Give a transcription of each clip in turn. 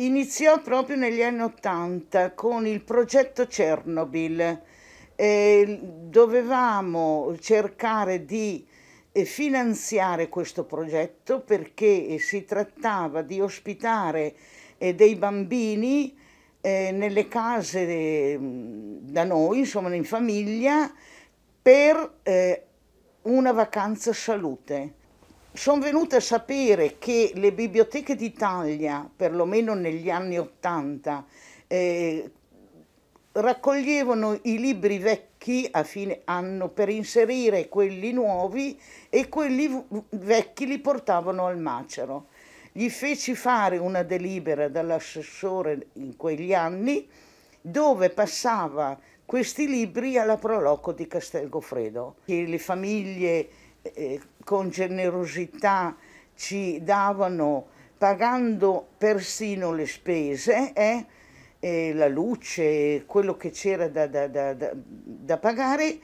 Iniziò proprio negli anni Ottanta con il progetto Chernobyl. Eh, dovevamo cercare di eh, finanziare questo progetto perché eh, si trattava di ospitare eh, dei bambini nelle case mm, da noi, insomma in famiglia, per una vacanza salute sono venuta a sapere che le biblioteche d'Italia, perlomeno negli anni Ottanta, eh, raccoglievano i libri vecchi a fine anno per inserire quelli nuovi e quelli vecchi li portavano al macero. Gli feci fare una delibera dall'assessore in quegli anni dove passava questi libri alla Proloco di Castelgofredo. Le famiglie eh, con generosità ci davano pagando persino le spese, eh, eh, la luce, quello che c'era da, da, da, da pagare,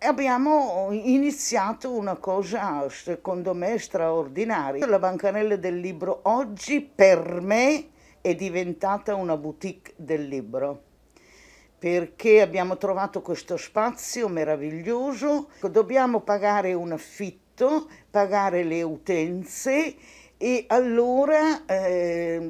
abbiamo iniziato una cosa secondo me straordinaria. La bancarella del libro oggi per me è diventata una boutique del libro perché abbiamo trovato questo spazio meraviglioso, dobbiamo pagare un affitto, pagare le utenze e allora eh,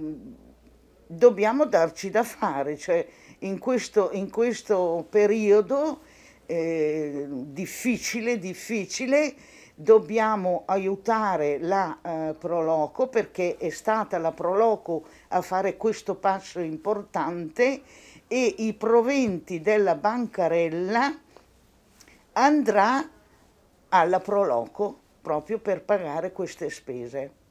dobbiamo darci da fare, cioè in questo, in questo periodo eh, difficile, difficile, dobbiamo aiutare la eh, Proloco perché è stata la Proloco a fare questo passo importante e i proventi della bancarella andrà alla Proloco proprio per pagare queste spese.